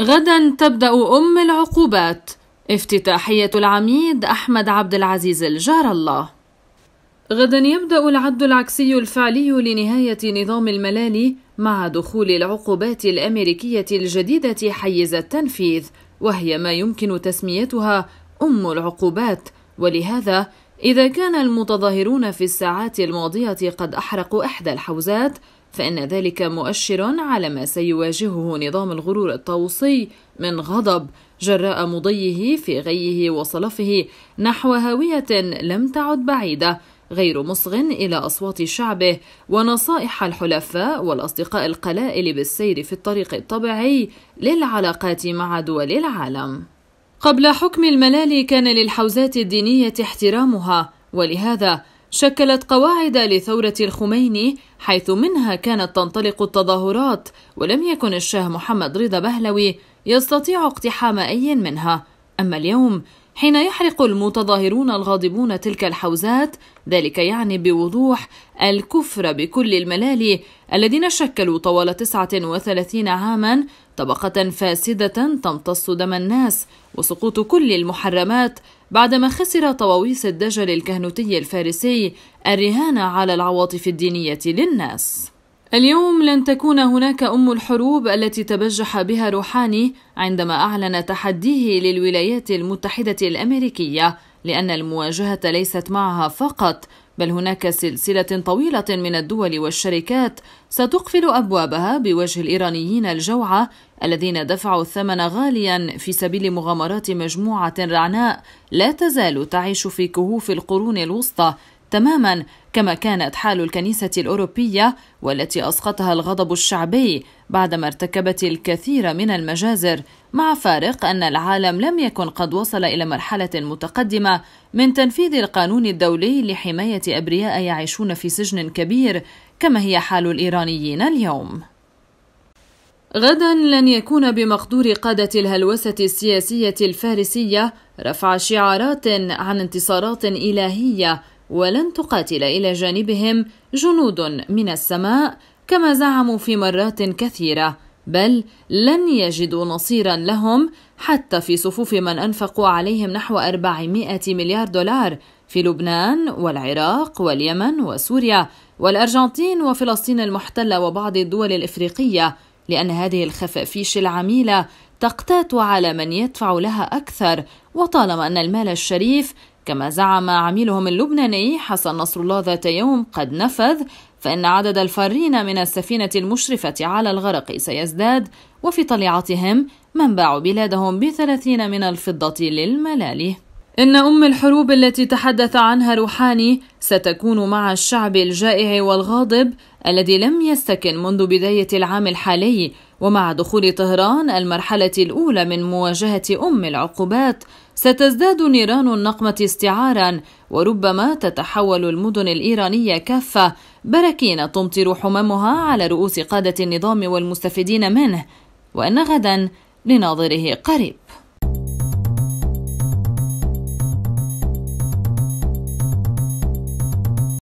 غدا تبدأ أم العقوبات افتتاحية العميد أحمد عبد العزيز الجار الله غدا يبدأ العد العكسي الفعلي لنهاية نظام الملالي مع دخول العقوبات الأمريكية الجديدة حيز التنفيذ وهي ما يمكن تسميتها أم العقوبات ولهذا إذا كان المتظاهرون في الساعات الماضية قد أحرقوا إحدى الحوزات فإن ذلك مؤشر على ما سيواجهه نظام الغرور الطاووسي من غضب جراء مضيه في غيه وصلفه نحو هاوية لم تعد بعيدة غير مصغ إلى أصوات شعبه ونصائح الحلفاء والأصدقاء القلائل بالسير في الطريق الطبيعي للعلاقات مع دول العالم قبل حكم الملالي كان للحوزات الدينية احترامها ولهذا شكلت قواعد لثورة الخميني حيث منها كانت تنطلق التظاهرات ولم يكن الشاه محمد رضا بهلوي يستطيع اقتحام أي منها أما اليوم حين يحرق المتظاهرون الغاضبون تلك الحوزات ذلك يعني بوضوح الكفر بكل الملالي الذين شكلوا طوال 39 عاما طبقة فاسدة تمتص دم الناس وسقوط كل المحرمات بعدما خسر طواويس الدجل الكهنوتي الفارسي الرهان على العواطف الدينية للناس اليوم لن تكون هناك أم الحروب التي تبجح بها روحاني عندما أعلن تحديه للولايات المتحدة الأمريكية لأن المواجهة ليست معها فقط بل هناك سلسلة طويلة من الدول والشركات ستقفل أبوابها بوجه الإيرانيين الجوعى الذين دفعوا الثمن غاليا في سبيل مغامرات مجموعة رعناء لا تزال تعيش في كهوف القرون الوسطى تماما كما كانت حال الكنيسة الأوروبية والتي أسقطها الغضب الشعبي بعدما ارتكبت الكثير من المجازر مع فارق أن العالم لم يكن قد وصل إلى مرحلة متقدمة من تنفيذ القانون الدولي لحماية أبرياء يعيشون في سجن كبير كما هي حال الإيرانيين اليوم غدا لن يكون بمقدور قادة الهلوسة السياسية الفارسية رفع شعارات عن انتصارات إلهية ولن تقاتل إلى جانبهم جنود من السماء كما زعموا في مرات كثيرة بل لن يجدوا نصيرا لهم حتى في صفوف من أنفقوا عليهم نحو 400 مليار دولار في لبنان والعراق واليمن وسوريا والأرجنتين وفلسطين المحتلة وبعض الدول الإفريقية لأن هذه الخفافيش العميلة تقتات على من يدفع لها أكثر وطالما أن المال الشريف كما زعم عميلهم اللبناني حسن نصر الله ذات يوم قد نفذ فإن عدد الفارين من السفينة المشرفة على الغرق سيزداد وفي طليعتهم من باعوا بلادهم بثلاثين من الفضة للملالي إن أم الحروب التي تحدث عنها روحاني ستكون مع الشعب الجائع والغاضب الذي لم يستكن منذ بداية العام الحالي ومع دخول طهران المرحلة الأولى من مواجهة أم العقوبات ستزداد نيران النقمة استعارا وربما تتحول المدن الإيرانية كافة براكين تمطر حممها على رؤوس قادة النظام والمستفيدين منه وأن غدا لناظره قريب